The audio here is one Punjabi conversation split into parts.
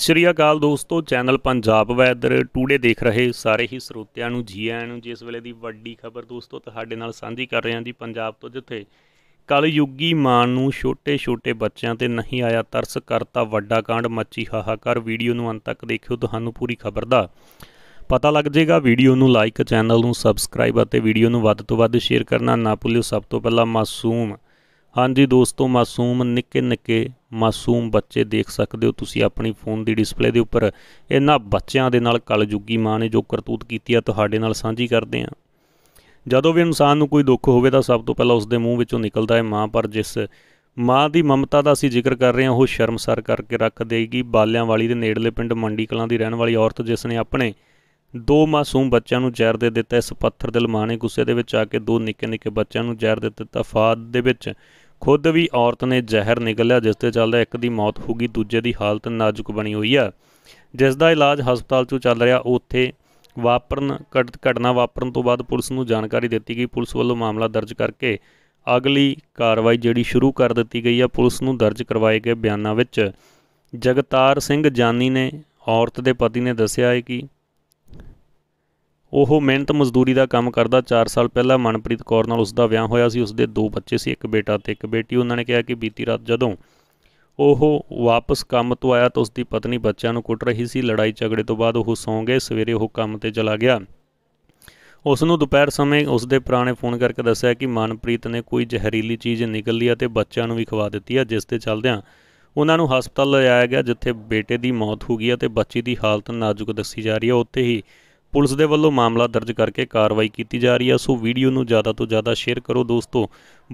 ਸ੍ਰੀ ਅਕਾਲ ਦੋਸਤੋ ਚੈਨਲ ਪੰਜਾਬ ਵੈਦਰ ਟੂਡੇ ਦੇਖ ਰਹੇ ਸਾਰੇ ਹੀ ਸਰੋਤਿਆਂ ਨੂੰ ਜੀ ਆਇਆਂ ਨੂੰ ਜਿਸ ਵੇਲੇ ਦੀ ਵੱਡੀ ਖਬਰ ਦੋਸਤੋ ਤੁਹਾਡੇ ਨਾਲ ਸਾਂਝੀ ਕਰ ਰਹੇ ਹਾਂ ਜੀ ਪੰਜਾਬ ਤੋਂ ਜਿੱਥੇ ਕਲਯੁਗੀ ਮਾਨ ਨੂੰ ਛੋਟੇ-ਛੋਟੇ ਬੱਚਿਆਂ ਤੇ ਨਹੀਂ ਆਇਆ ਤਰਸ ਕਰਤਾ ਵੱਡਾ ਕਾਂਡ ਮੱਚੀ ਹਾਹਾਕਾਰ ਵੀਡੀਓ ਨੂੰ ਅੰਤ ਤੱਕ ਦੇਖਿਓ ਤੁਹਾਨੂੰ ਪੂਰੀ ਖਬਰ ਦਾ ਪਤਾ ਲੱਗ ਜਾਏਗਾ ਵੀਡੀਓ ਨੂੰ ਲਾਈਕ ਚੈਨਲ ਨੂੰ ਸਬਸਕ੍ਰਾਈਬ ਅਤੇ ਵੀਡੀਓ ਨੂੰ ਵੱਧ ਤੋਂ ਵੱਧ ਸ਼ੇਅਰ ਕਰਨਾ ਨਾ ਭੁੱਲਿਓ ਸਭ ਤੋਂ ਪਹਿਲਾਂ ਮਾਸੂਮ ਹਾਂਜੀ ਦੋਸਤੋ ਮਾਸੂਮ ਨਿੱਕੇ ਨਿੱਕੇ ਮਾਸੂਮ ਬੱਚੇ ਦੇਖ ਸਕਦੇ ਹੋ ਤੁਸੀਂ ਆਪਣੀ ਫੋਨ ਦੀ ਡਿਸਪਲੇ ਦੇ ਉੱਪਰ ਇਹਨਾਂ ਬੱਚਿਆਂ ਦੇ ਨਾਲ ਕਲਯੁਗੀ ਮਾਂ ਨੇ ਜੋ ਕਰਤੂਤ ਕੀਤੀ ਆ ਤੁਹਾਡੇ ਨਾਲ ਸਾਂਝੀ ਕਰਦੇ ਆ ਜਦੋਂ ਵੀ ਇਨਸਾਨ ਨੂੰ ਕੋਈ ਦੁੱਖ ਹੋਵੇ ਤਾਂ ਸਭ ਤੋਂ ਪਹਿਲਾਂ ਉਸ ਦੇ ਮੂੰਹ ਵਿੱਚੋਂ ਨਿਕਲਦਾ ਹੈ ਮਾਂ ਪਰ ਜਿਸ ਮਾਂ ਦੀ ਮਮਤਾ ਦਾ ਅਸੀਂ ਜ਼ਿਕਰ ਕਰ ਰਹੇ ਹਾਂ ਉਹ ਸ਼ਰਮਸਾਰ ਕਰਕੇ ਰੱਖ ਦੇਗੀ ਬਾਲਿਆਂ ਵਾਲੀ ਦੇ ਨੇੜਲੇ ਪਿੰਡ ਮੰਡੀ ਕਲਾਂ ਦੀ ਰਹਿਣ ਵਾਲੀ ਔਰਤ ਜਿਸ ਨੇ ਆਪਣੇ ਦੋ ਮਾਸੂਮ ਬੱਚਿਆਂ ਨੂੰ ਜ਼ਹਿਰ ਦੇ ਦਿੱਤਾ ਇਸ ਪੱਥਰ ਦਿਲ ਮਾਂ ਗੁੱਸੇ ਦੇ ਵਿੱਚ ਆ ਕੇ ਦੋ ਨਿੱਕੇ ਨਿੱਕੇ ਬੱਚਿਆਂ ਨੂੰ ਜ਼ਹਿਰ ਦੇ ਦਿੱਤਾ ਫਾਦ ਦੇ ਵਿੱਚ ਖੁਦ ਵੀ ਔਰਤ ਨੇ ਜ਼ਹਿਰ ਨਿਗਲਿਆ ਜਿਸ ਤੇ ਚੱਲਦਾ ਇੱਕ ਦੀ ਮੌਤ ਹੋ ਗਈ ਦੂਜੇ ਦੀ ਹਾਲਤ ਨਾਜ਼ੁਕ ਬਣੀ ਹੋਈ ਆ ਜਿਸ ਦਾ ਇਲਾਜ ਹਸਪਤਾਲ 'ਚੋਂ ਚੱਲ ਰਿਹਾ ਉੱਥੇ ਵਾਪਰਨ ਘਟਨਾ ਵਾਪਰਨ ਤੋਂ ਬਾਅਦ ਪੁਲਿਸ ਨੂੰ ਜਾਣਕਾਰੀ ਦਿੱਤੀ ਗਈ ਪੁਲਿਸ ਵੱਲੋਂ ਮਾਮਲਾ ਦਰਜ ਕਰਕੇ ਅਗਲੀ ਕਾਰਵਾਈ ਜਿਹੜੀ ਸ਼ੁਰੂ ਕਰ ਦਿੱਤੀ ਗਈ ਆ ਪੁਲਿਸ ਨੂੰ ਦਰਜ ਕਰਵਾਏ ਗਏ ਬਿਆਨਾਂ ਵਿੱਚ ਜਗਤਾਰ ਸਿੰਘ ਜਾਨੀ ਨੇ ਔਰਤ ਦੇ ਪਤੀ ਨੇ ਦੱਸਿਆ ਹੈ ਕਿ ਉਹ ਮਿਹਨਤ ਮਜ਼ਦੂਰੀ ਦਾ ਕੰਮ ਕਰਦਾ 4 ਸਾਲ ਪਹਿਲਾਂ ਮਨਪ੍ਰੀਤ ਕੌਰ ਨਾਲ ਉਸ ਦਾ ਵਿਆਹ ਹੋਇਆ ਸੀ ਉਸ ਦੇ ਦੋ ਬੱਚੇ ਸੀ ਇੱਕ ਬੇਟਾ ਤੇ ਇੱਕ ਬੇਟੀ ਉਹਨਾਂ ਨੇ ਕਿਹਾ ਕਿ ਬੀਤੀ ਰਾਤ ਜਦੋਂ ਉਹ ਵਾਪਸ ਕੰਮ ਤੋਂ ਆਇਆ ਤਾਂ ਉਸ ਦੀ ਪਤਨੀ ਬੱਚਿਆਂ ਨੂੰ ਕੁੱਟ ਰਹੀ ਸੀ ਲੜਾਈ ਝਗੜੇ ਤੋਂ ਬਾਅਦ ਉਹ ਸੌਂ ਗਏ ਸਵੇਰੇ ਉਹ ਕੰਮ ਤੇ ਚਲਾ ਗਿਆ ਉਸ ਨੂੰ ਦੁਪਹਿਰ ਸਮੇਂ ਉਸ ਦੇ ਪੁਰਾਣੇ ਫੋਨ ਕਰਕੇ ਦੱਸਿਆ ਕਿ ਮਨਪ੍ਰੀਤ ਨੇ ਕੋਈ ਜ਼ਹਿਰੀਲੀ ਚੀਜ਼ ਨਿਕਲ ਲਈ ਅਤੇ ਬੱਚਿਆਂ ਨੂੰ ਵੀ ਖਵਾ ਦਿੱਤੀ ਹੈ ਜਿਸ ਤੇ ਚਲਦਿਆਂ ਉਹਨਾਂ ਨੂੰ ਹਸਪਤਾਲ ਲਿਆਇਆ ਗਿਆ ਜਿੱਥੇ ਬੇਟੇ ਦੀ ਮੌਤ ਹੋ ਗਈ ਅਤੇ ਬੱਚੀ ਦੀ ਹਾਲਤ ਨਾਜ਼ੁਕ ਦੱਸੀ ਜਾ ਰਹੀ ਹੈ ਉੱਥੇ ਹੀ ਪੁਲਿਸ ਦੇ ਵੱਲੋਂ ਮਾਮਲਾ ਦਰਜ ਕਰਕੇ ਕਾਰਵਾਈ ਕੀਤੀ ਜਾ ਰਹੀ ਹੈ ਸੋ ਵੀਡੀਓ ਨੂੰ ਜ਼ਿਆਦਾ ਤੋਂ ਜ਼ਿਆਦਾ ਸ਼ੇਅਰ ਕਰੋ ਦੋਸਤੋ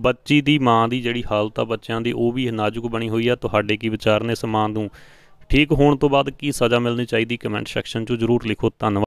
ਬੱਚੀ ਦੀ ਮਾਂ ਦੀ ਜਿਹੜੀ ਹਾਲਤ ਆ ਬੱਚਿਆਂ ਦੀ ਉਹ ਵੀ ਨਾਜ਼ੁਕ ਬਣੀ ਹੋਈ ਆ ਤੁਹਾਡੇ ਕੀ ਵਿਚਾਰ ਨੇ ਸਮਾਨ ਨੂੰ ਠੀਕ ਹੋਣ ਤੋਂ ਬਾਅਦ ਕੀ ਸਜ਼ਾ ਮਿਲਣੀ ਚਾਹੀਦੀ ਕਮੈਂਟ ਸੈਕਸ਼ਨ 'ਚ ਜ਼ਰੂਰ ਲਿਖੋ ਧੰਨਵਾਦ